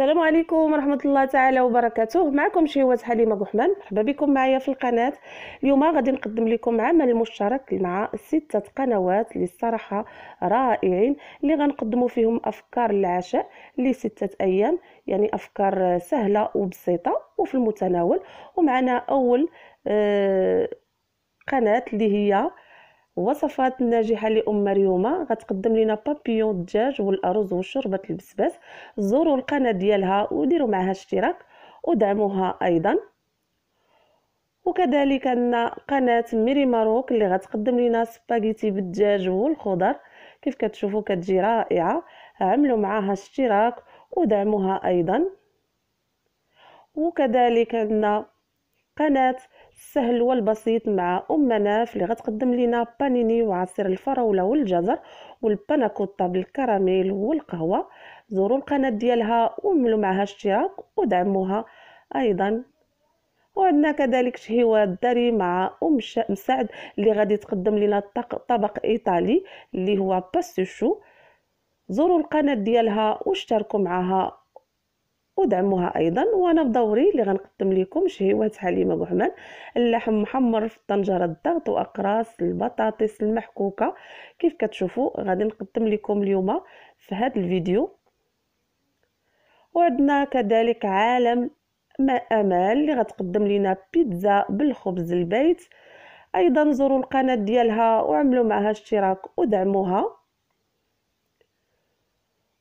السلام عليكم ورحمة الله تعالى وبركاته معكم شهوات حليمة بوحمان مرحبا بكم معايا في القناة اليوم غادي نقدم لكم عمل مشترك مع ستة قنوات اللي الصراحة رائعين اللي غنقدموا فيهم أفكار العشاء لستة أيام يعني أفكار سهلة وبسيطة وفي المتناول ومعنا أول آه، قناة اللي هي وصفات ناجحه لام مريومه غتقدم لنا بابيون الدجاج والارز وشوربه البسباس زوروا القناه ديالها وديروا معها اشتراك ودعموها ايضا وكذلك عندنا قناه ميري ماروك اللي غتقدم لنا سباغيتي بالدجاج والخضر كيف كتشوفوا كتجي رائعه عملوا معها اشتراك ودعموها ايضا وكذلك عندنا قناة السهل والبسيط مع أم مناف اللي غتقدم لنا بانيني وعصير الفراولة والجزر والباناكوطا بالكراميل والقهوة زوروا القناة ديالها وعملوا معها اشتراك ودعموها أيضا وعندنا كذلك شهيوة الدري مع أم مسعد اللي غادي تقدم لنا طبق إيطالي اللي هو باستشو زوروا القناة ديالها واشتركوا معها ودعموها ايضا وانا بدوري اللي غنقدم لكم شهيوات حليمه بوحمان اللحم محمر في طنجره الضغط واقراص البطاطس المحكوكه كيف كتشوفوا غادي نقدم لكم اليوم في هذا الفيديو وعندنا كذلك عالم ما امال اللي غتقدم لنا بيتزا بالخبز البيت ايضا زوروا القناه ديالها وعملوا معها اشتراك ودعموها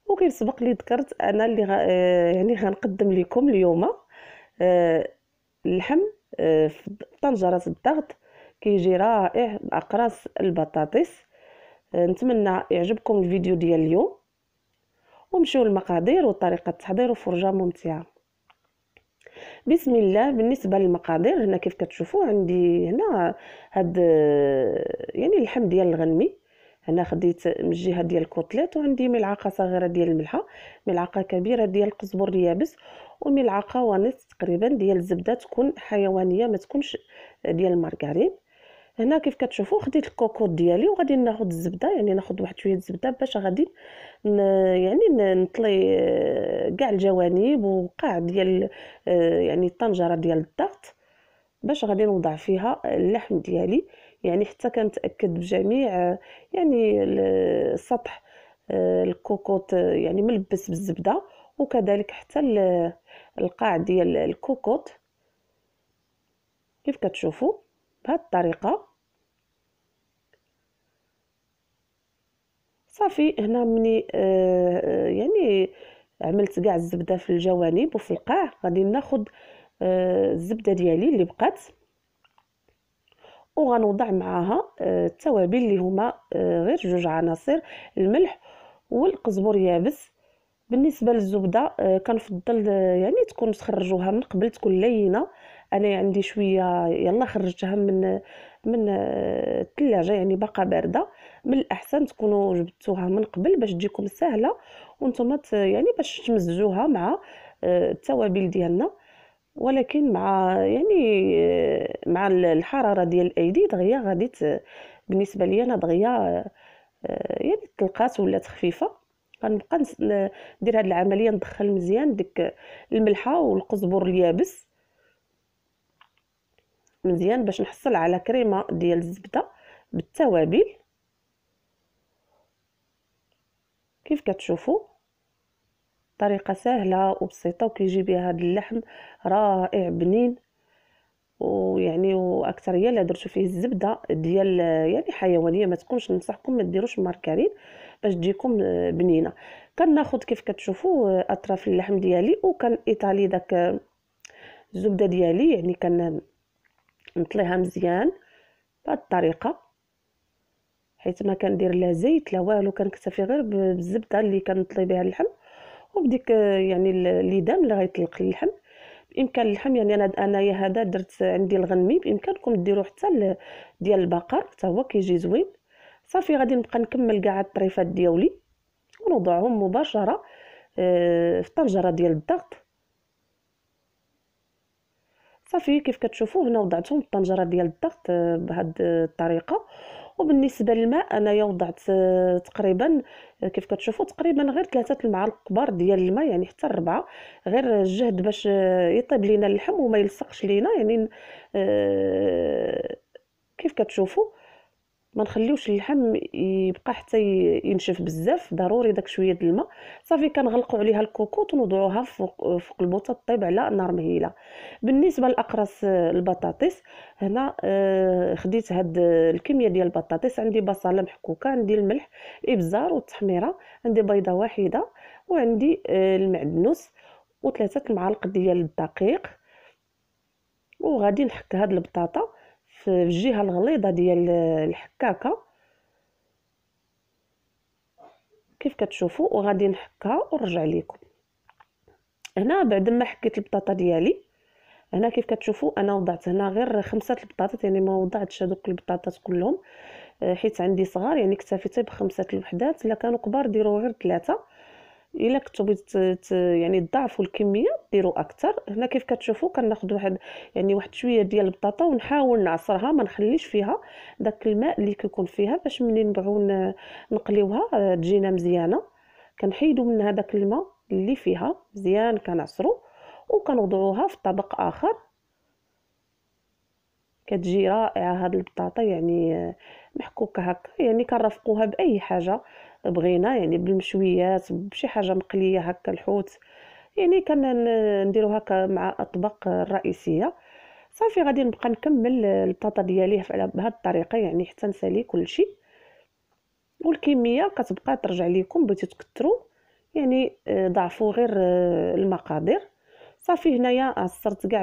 وكيف سبق لي ذكرت انا اللي غا آه، يعني غنقدم لكم اليوم آه، اللحم آه، في طنجره الضغط كيجي رائع باقراص البطاطس نتمنى يعجبكم الفيديو ديال اليوم ومشيو المقادير وطريقه التحضير وفرجه ممتعه بسم الله بالنسبه للمقادير هنا كيف كتشوفوا عندي هنا هاد يعني اللحم ديال الغنمي هنا خديت من الجهه ديال الكوتليت وعندي ملعقه صغيره ديال الملحه ملعقه كبيره ديال القزبر اليابس وملعقه ونص تقريبا ديال الزبده تكون حيوانيه ما تكونش ديال المارغرين هنا كيف كتشوفوا خديت الكوكوط ديالي وغادي ناخذ الزبده يعني ناخذ واحد شويه الزبده باش غادي يعني نطلي كاع الجوانب وقاع ديال يعني الطنجره ديال الضغط باش غادي نوضع فيها اللحم ديالي يعني حتى كنتاكد بجميع يعني السطح آه، الكوكوط يعني ملبس بالزبده وكذلك حتى القاع ديال الكوكوط كيف كتشوفوا بهذه الطريقه صافي هنا مني آه يعني عملت كاع الزبده في الجوانب وفي القاع غادي ناخد آه الزبده ديالي اللي بقات وغنوضع معاها آه، التوابل اللي هما آه، غير جوج عناصر الملح والقزبر يابس بالنسبه للزبده آه، كنفضل يعني تكون تخرجوها من قبل تكون لينه انا عندي شويه يلا خرجتها من من الثلاجه يعني باقا بارده من الاحسن تكونوا جبتوها من قبل باش تجيكم سهله وانتم يعني باش تمزجوها مع التوابل ديالنا ولكن مع يعني مع الحراره ديال الايدي دغيا غادي بالنسبه ليا انا دغيا آه، يعني تلقات ولات خفيفه غنبقى ندير هذه العمليه ندخل مزيان ديك الملحه والقزبر اليابس مزيان باش نحصل على كريمه ديال الزبده بالتوابل كيف كتشوفوا طريقه سهله وبسيطه وكيجي بها هذا اللحم رائع بنين ويعني واكثر يلا درتو فيه الزبده ديال يعني حيوانيه ما تكونش ننصحكم ما ديروش ماركارين باش تجيكم بنينه كناخذ كيف كتشوفوا اطراف اللحم ديالي وكان ايطالي داك الزبده ديالي يعني كان نطليها مزيان بهذه الطريقه حيت ما كندير لا زيت لا والو كنكتفي غير بالزبده اللي كنطلي بها اللحم وبديك يعني الليدام اللي غيطلق اللحم بامكان اللحم يعني انا انايا هذا درت عندي الغنمي بامكانكم ديروا حتى ديال البقر حتى هو كيجي زوين صافي غادي نبقى نكمل كاع الطريفات ديالي ونوضعهم مباشره آه، في الطنجره ديال الضغط صافي كيف كتشوفوا هنا وضعتهم في الطنجره ديال الضغط آه، بهاد الطريقه وبالنسبه للماء انايا وضعت تقريبا كيف كتشوفوا تقريبا غير ثلاثه المعالق كبار ديال الماء يعني حتى الربعه غير الجهد باش يطيب لينا اللحم وما يلصقش لينا يعني آه، كيف كتشوفوا ما نخليوش اللحم يبقى حتى ينشف بزاف ضروري داك شويه د الماء صافي كنغلقوا عليها الكوكوط ونوضعوها فوق فوق البوطه طيب على نار مهيله بالنسبه لاقراص البطاطس هنا آه، خديت هاد الكميه ديال البطاطس عندي بصله محكوكه عندي الملح الابزار والتحميره عندي بيضه واحده وعندي آه، المعدنوس وثلاثه المعالق ديال الدقيق وغادي نحك هاد البطاطا في الجهه الغليظه ديال الحكاكه كيف كتشوفوا وغادي نحكها ونرجع لكم هنا بعد ما حكيت البطاطا ديالي هنا كيف كتشوفوا انا وضعت هنا غير خمسه البطاطات يعني ما وضعتش هذوك البطاطات كلهم آه، حيت عندي صغار يعني اكتفيت بخمسه الوحدات الا كانوا كبار ديروا غير ثلاثه الا كنتو يعني تضاعفوا الكميه ديروا اكثر هنا كيف كتشوفوا كناخذ واحد يعني واحد شويه ديال البطاطا ونحاول نعصرها ما نخليش فيها داك الماء اللي كيكون فيها باش ملي نبغيو نقليوها تجينا مزيانه كنحيدوا منها داك الماء اللي فيها مزيان كنعصرو وكنوضعوها في طبق اخر كتجي رائعه هاد البطاطا يعني محكوكه هكا يعني كنرافقوها باي حاجه بغينا يعني بالمشويات بشي حاجه مقليه هكا الحوت يعني كنديرو هكا مع الاطباق الرئيسيه صافي غادي نبقى نكمل البطاطا ديالي بهاد الطريقه يعني حتى نسالي كلشي والكميه كتبقى ترجع ليكم بغيتو تكثروا يعني آه، ضعفوا غير آه، المقادير صافي هنايا عصرت كاع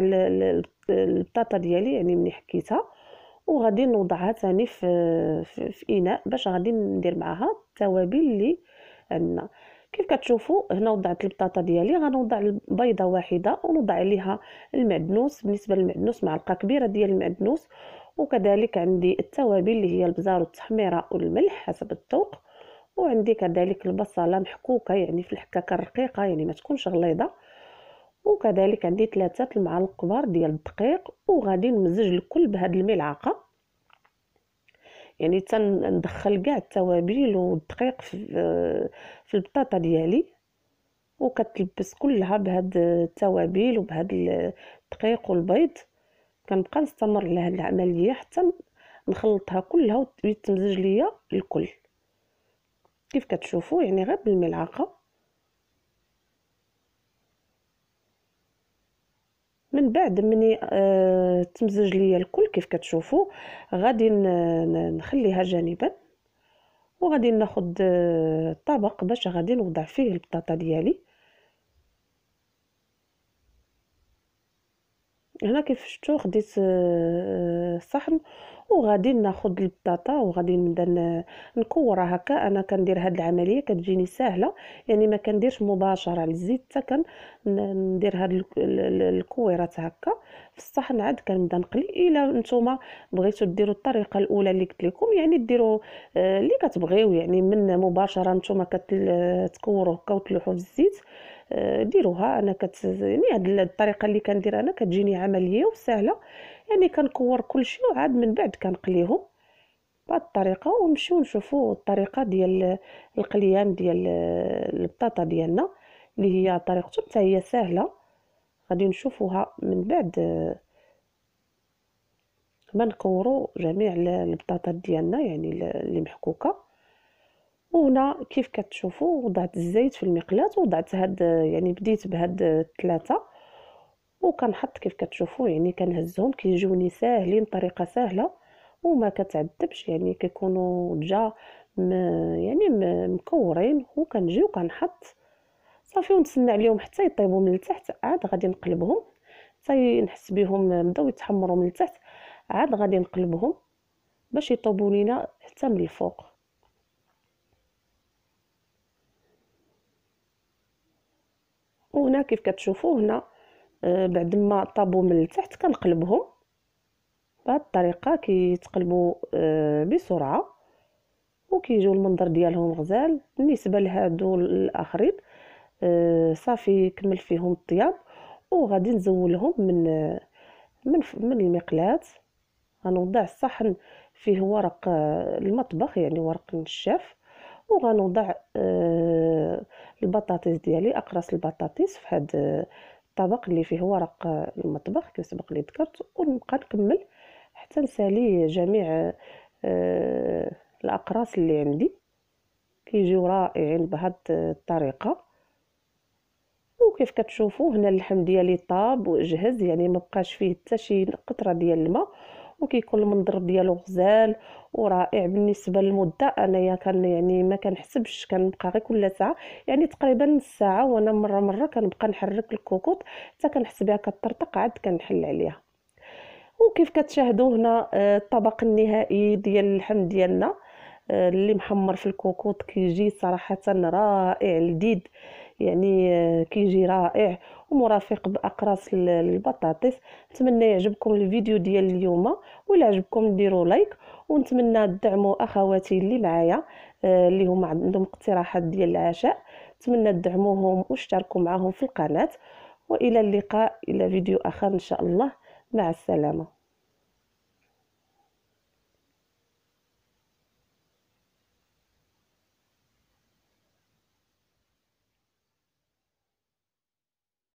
البطاطا ديالي يعني ملي حكيتها وغادي نوضعها ثاني في, في, في اناء باش غادي ندير معاها التوابل اللي عندنا كيف كتشوفوا هنا وضعت البطاطا ديالي غنوضع بيضه واحده ونوضع عليها المعدنوس بالنسبه للمعدنوس معلقه كبيره ديال المعدنوس وكذلك عندي التوابل اللي هي البزار والتحميره والملح حسب الذوق وعندي كذلك البصله محكوكه يعني في الحكاكه الرقيقه يعني ما تكونش غليظه وكذلك عندي ثلاثة المعالق كبار ديال الدقيق وغادي نمزج الكل بهاد الملعقه يعني تندخل كاع التوابل والدقيق في, في البطاطا ديالي وكتلبس كلها بهاد التوابل وبهاد الدقيق والبيض كنبقى نستمر على هاد العمليه حتى نخلطها كلها ويتمزج ليا الكل كيف كتشوفوا يعني غير بالملعقه من بعد مني آه تمزج ليا الكل كيف كتشوفوا غادي نخليها جانبا وغادي ناخد آه طبق باش غادي نوضع فيه البطاطا ديالي هنا كيف شفتوا خديت آه صحن وغادي ناخد البطاطا وغادي نبدا نكورها هكا انا كندير هاد العمليه كتجيني ساهله يعني ما كنديرش مباشره للزيت حتى كندير هاد الكويرات هكا في الصحن عاد كنبدا نقلي الا نتوما بغيتو ديروا الطريقه الاولى اللي قلت لكم يعني ديروا آه، اللي كتبغيو يعني من مباشره نتوما كتكوروا هكا وتلوحوا في الزيت آه، ديروها انا كت يعني هاد الطريقه اللي كندير انا كتجيني عمليه وسهله يعني كنكور كلشي وعاد من بعد كنقليهم بهاد الطريقه ونمشيو نشوفوا الطريقه ديال القليان ديال البطاطا ديالنا اللي هي طريقته حتى هي سهله غادي نشوفوها من بعد ما نكورو جميع البطاطا ديالنا يعني اللي محكوكه وهنا كيف كتشوفوا وضعت الزيت في المقلاة وضعت هاد يعني بديت بهاد الثلاثه وكنحط كيف كتشوفوا يعني كنهزهم كيجوني ساهلين بطريقه سهله وما كتعذبش يعني كيكونوا م يعني مكورين وكنجي وكنحط صافي ونتسنى عليهم حتى يطيبوا من التحت عاد غادي نقلبهم حتى نحس بهم بداو يتحمروا من التحت عاد غادي نقلبهم باش يطيبوا لينا حتى من الفوق وهنا كيف كتشوفوا هنا آه، بعد ما طابو من التحت كنقلبهم بهذه الطريقه كيتقلبوا آه، بسرعه وكيجيو المنظر ديالهم غزال بالنسبه لهادو الاخرين آه، صافي كمل فيهم الطياب وغادي نزولهم من من من المقلاة غنوضع الصحن فيه ورق المطبخ يعني ورق النشاف وغنوضع البطاطس ديالي اقراص البطاطس في هذا الطبق اللي فيه ورق المطبخ كما سبق لي ذكرت ونبقى نكمل حتى نسالي جميع آه، الاقراص اللي عندي كيجيو رائعين بهاد الطريقه وكيف كتشوفوا هنا اللحم ديالي طاب وجهز يعني ما بقاش فيه حتى شي قطره ديال الماء وكيكون المنظر ديالو غزال ورائع بالنسبه للمده انايا كان يعني ما كنحسبش كنبقى غير كل ساعه يعني تقريبا نص ساعه وانا مره مره كنبقى نحرك الكوكوط حتى بها كترتق عاد كنحل عليها وكيف كتشاهدوا هنا آه، الطبق النهائي ديال اللحم ديالنا آه، اللي محمر في الكوكوط كيجي صراحه رائع لذيذ يعني آه، كيجي رائع ومرافق باقراص البطاطس نتمنى يعجبكم الفيديو ديال اليوم ولا عجبكم ديروا لايك ونتمنى تدعموا اخواتي اللي معايا آه، اللي هما عندهم اقتراحات ديال العشاء نتمنى تدعموهم واشتركوا معاهم في القناه والى اللقاء الى فيديو اخر ان شاء الله مع السلامه